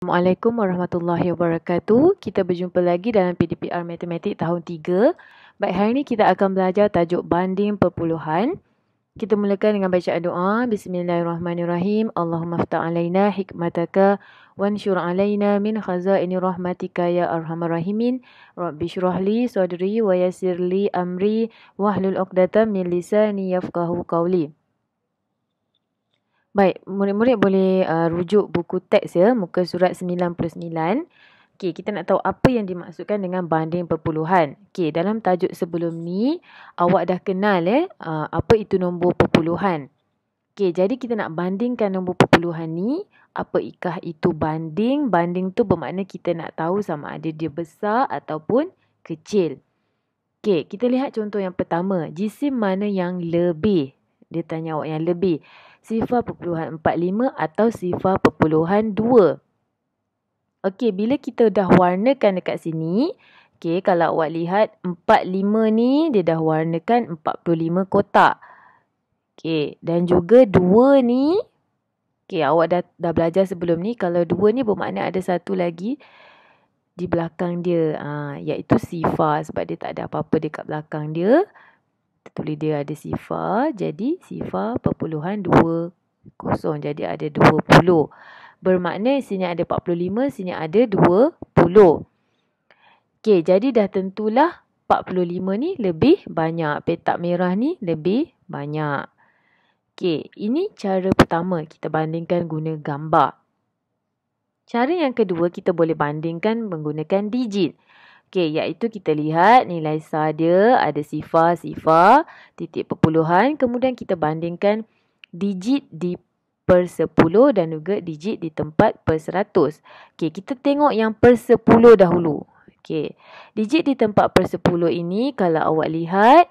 Assalamualaikum warahmatullahi wabarakatuh. Kita berjumpa lagi dalam PDPR Matematik tahun 3. Baik, hari ini kita akan belajar tajuk banding perpuluhan. Kita mulakan dengan bacaan doa. Bismillahirrahmanirrahim. Allahumma fta' alaina hikmataka wanshur alaina min khazaini rahmatika ya arhamar rahimin. Rabbi syurah li sadri wa yasir li amri wahlul uqdatan min lisani yafqahu qawli. Baik, murid-murid boleh uh, rujuk buku teks ya, muka surat 99. Okey, kita nak tahu apa yang dimaksudkan dengan banding perpuluhan. Okey, dalam tajuk sebelum ni, awak dah kenal ya, uh, apa itu nombor perpuluhan. Okey, jadi kita nak bandingkan nombor perpuluhan ni, apa ikah itu banding. Banding tu bermakna kita nak tahu sama ada dia besar ataupun kecil. Okey, kita lihat contoh yang pertama. Jisim mana yang lebih? Dia tanya awak yang lebih. Lebih sifar perpuluhan 45 atau sifar perpuluhan 2. Okey, bila kita dah warnakan dekat sini, okey, kalau awak lihat 45 ni dia dah warnakan 45 kotak. Okey, dan juga 2 ni okey, awak dah dah belajar sebelum ni kalau 2 ni bermakna ada satu lagi di belakang dia ha, iaitu sifar sebab dia tak ada apa-apa dekat belakang dia tulis dia ada sifar jadi sifar perpuluhan 2 kosong jadi ada 20 bermakna sini ada 45 sini ada 20 okey jadi dah tentulah 45 ni lebih banyak petak merah ni lebih banyak okey ini cara pertama kita bandingkan guna gambar cara yang kedua kita boleh bandingkan menggunakan digit Okey, iaitu kita lihat nilai sah dia ada sifar-sifar, titik perpuluhan. Kemudian kita bandingkan digit di per 10 dan juga digit di tempat per 100. Okey, kita tengok yang per 10 dahulu. Okey, digit di tempat per 10 ini kalau awak lihat,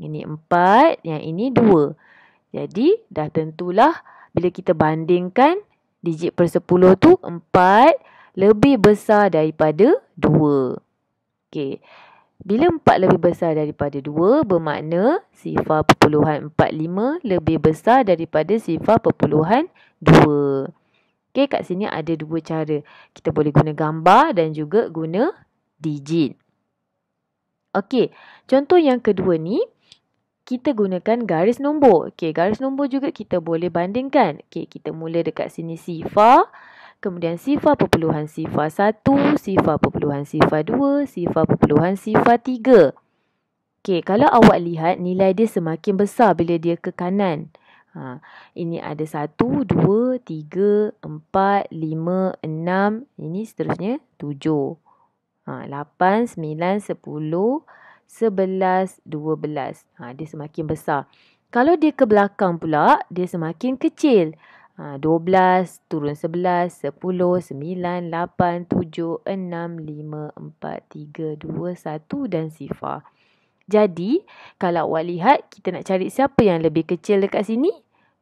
ini 4, yang ini 2. Jadi, dah tentulah bila kita bandingkan digit per 10 tu 4 lebih besar daripada 2. Okey. Bila 4 lebih besar daripada 2 bermakna sifar perpuluhan 45 lebih besar daripada sifar perpuluhan 2. Okey kat sini ada dua cara. Kita boleh guna gambar dan juga guna digit. Okey, contoh yang kedua ni kita gunakan garis nombor. Okey, garis nombor juga kita boleh bandingkan. Okey, kita mula dekat sini sifar kemudian sifar perpuluhan sifar 1, sifar perpuluhan sifar 2, sifar perpuluhan sifar 3. Okey, kalau awak lihat nilai dia semakin besar bila dia ke kanan. Ha, ini ada 1, 2, 3, 4, 5, 6, ini seterusnya 7. Ha, 8, 9, 10, 11, 12. Ha, dia semakin besar. Kalau dia ke belakang pula, dia semakin kecil. 12 ha, turun 11 10 9 8 7 6 5 4 3 2 1 dan sifar. Jadi, kalau awak lihat kita nak cari siapa yang lebih kecil dekat sini?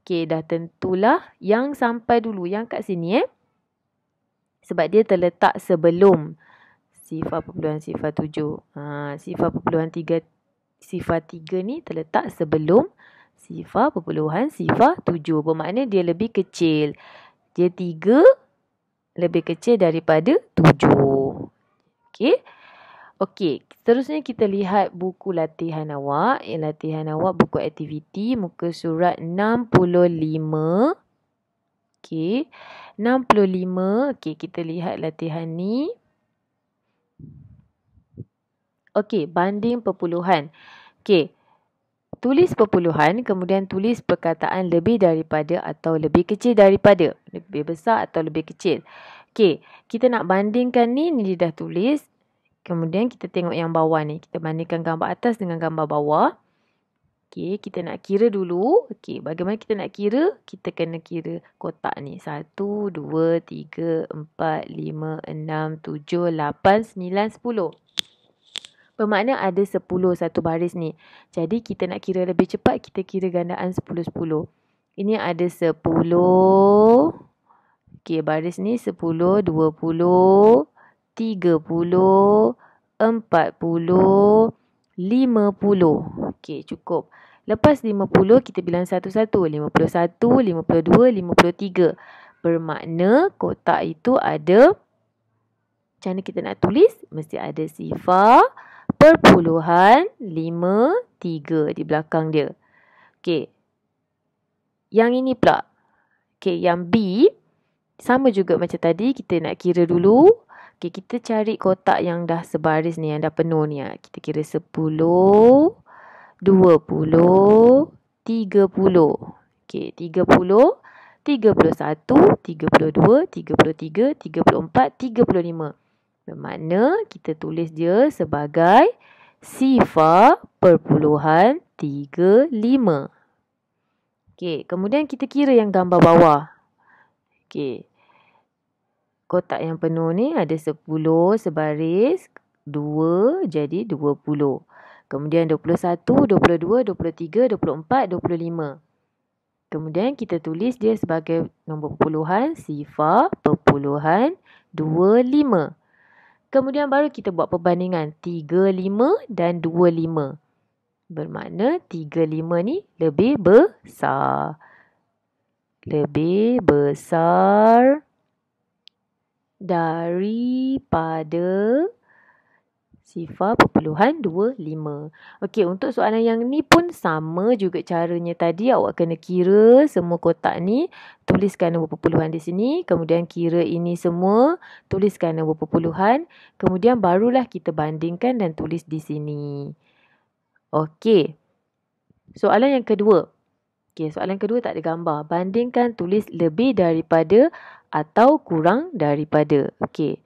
Okey, dah tentulah yang sampai dulu yang kat sini eh. Sebab dia terletak sebelum sifar perpuluhan sifar 7. Ha, sifar perpuluhan 3 sifar 3 ni terletak sebelum sifar perpuluhan sifar tujuh. Bermakna dia lebih kecil. Dia tiga lebih kecil daripada tujuh. Okey. Okey. Seterusnya kita lihat buku latihan awak. Eh, latihan awak buku aktiviti muka surat 65. Okey. 65. Okey. Kita lihat latihan ni. Okey. Banding perpuluhan. Okey. Tulis perpuluhan kemudian tulis perkataan lebih daripada atau lebih kecil daripada. Lebih besar atau lebih kecil. Okay, kita nak bandingkan ni, ni dia dah tulis. Kemudian kita tengok yang bawah ni. Kita bandingkan gambar atas dengan gambar bawah. Okay, kita nak kira dulu. Okay, bagaimana kita nak kira? Kita kena kira kotak ni. 1, 2, 3, 4, 5, 6, 7, 8, 9, 10 bermakna ada 10 satu baris ni. Jadi kita nak kira lebih cepat, kita kira gandaan 10-10. Ini ada 10. Okey, baris ni 10, 20, 30, 40, 50, 60, 70, 80, 90, 100. Okey, cukup. Lepas 50, kita bilang satu-satu. 51, 52, 53. Bermakna kotak itu ada... Macam kita nak tulis? Mesti ada sifar perpuluhan 53 di belakang dia. Okey. Yang ini pula. Okey, yang B sama juga macam tadi kita nak kira dulu. Okey, kita cari kotak yang dah sebaris ni yang dah penuh ni. Ah, kita kira 10 20 30. Okey, 30 31, 32, 33, 34, 35. Bermakna kita tulis dia sebagai sifar perpuluhan tiga lima. Okey, kemudian kita kira yang gambar bawah. Okey. Kotak yang penuh ni ada 10 sebaris, 2 jadi 20. Kemudian 21, 22, 23, 24, 25. 25. Kemudian kita tulis dia sebagai nombor perpuluhan sifar perpuluhan 25. Kemudian baru kita buat perbandingan 3,5 dan 2,5. Bermakna 3,5 ni lebih besar. Lebih besar daripada sifar perpuluhan 25. Okey, untuk soalan yang ni pun sama juga caranya tadi. Awak kena kira semua kotak ni, tuliskan nombor perpuluhan di sini. Kemudian kira ini semua, tuliskan nombor perpuluhan. Kemudian barulah kita bandingkan dan tulis di sini. Okey, soalan yang kedua. Okey, soalan yang kedua tak ada gambar. Bandingkan tulis lebih daripada atau kurang daripada. Okey.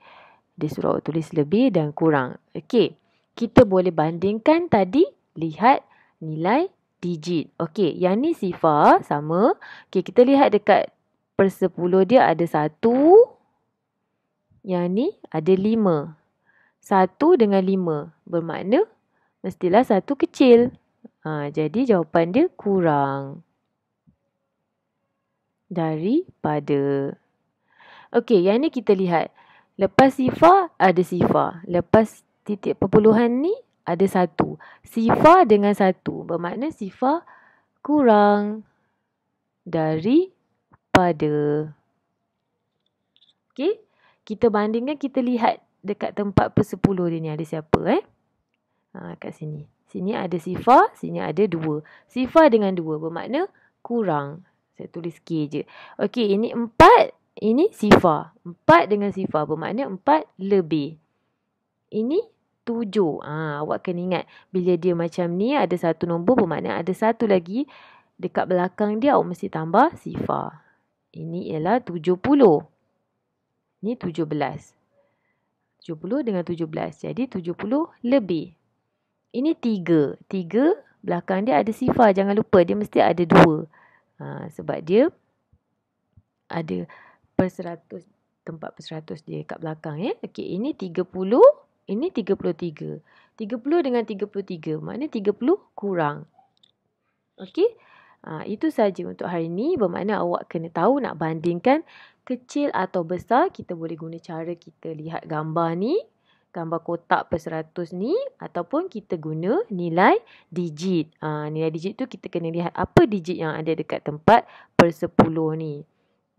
Dia suruh awak tulis lebih dan kurang. Okey. Kita boleh bandingkan tadi. Lihat nilai digit. Okey. Yang ni sifar sama. Okey. Kita lihat dekat persepuluh dia ada satu. Yang ni ada lima. Satu dengan lima Bermakna mestilah satu kecil. Ha, jadi jawapan dia kurang. Daripada. Okey. Yang ni kita lihat. Lepas sifa ada sifa. Lepas titik perpuluhan ni ada satu. Sifa dengan satu bermakna sifa kurang dari pada Okey. Kita bandingkan kita lihat dekat tempat persepuluh dia ni ada siapa eh. Ha, kat sini. Sini ada sifa, sini ada dua. Sifa dengan dua bermakna kurang. Saya tulis K je. Okey, ini empat, ini sifar. Empat dengan sifar bermakna empat lebih. Ini tujuh. Ha, awak kena ingat bila dia macam ni ada satu nombor bermakna ada satu lagi dekat belakang dia awak mesti tambah sifar. Ini ialah tujuh puluh. Ini tujuh belas. Tujuh puluh dengan tujuh belas. Jadi tujuh puluh lebih. Ini tiga. Tiga belakang dia ada sifar. Jangan lupa dia mesti ada dua. Ha, sebab dia ada per 100 tempat per 100 dia kat belakang ya. Eh. Okey, ini 30, ini 33. 30 dengan 33, mana 30 kurang. Okey. Ha, itu saja untuk hari ini bermakna awak kena tahu nak bandingkan kecil atau besar kita boleh guna cara kita lihat gambar ni gambar kotak per seratus ni ataupun kita guna nilai digit. Ha, nilai digit tu kita kena lihat apa digit yang ada dekat tempat per sepuluh ni.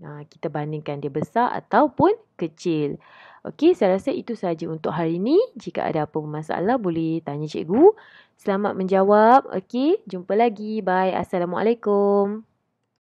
Nah ha, kita bandingkan dia besar ataupun kecil. Okey, saya rasa itu sahaja untuk hari ini. Jika ada apa masalah, boleh tanya cikgu. Selamat menjawab. Okey, jumpa lagi. Bye. Assalamualaikum.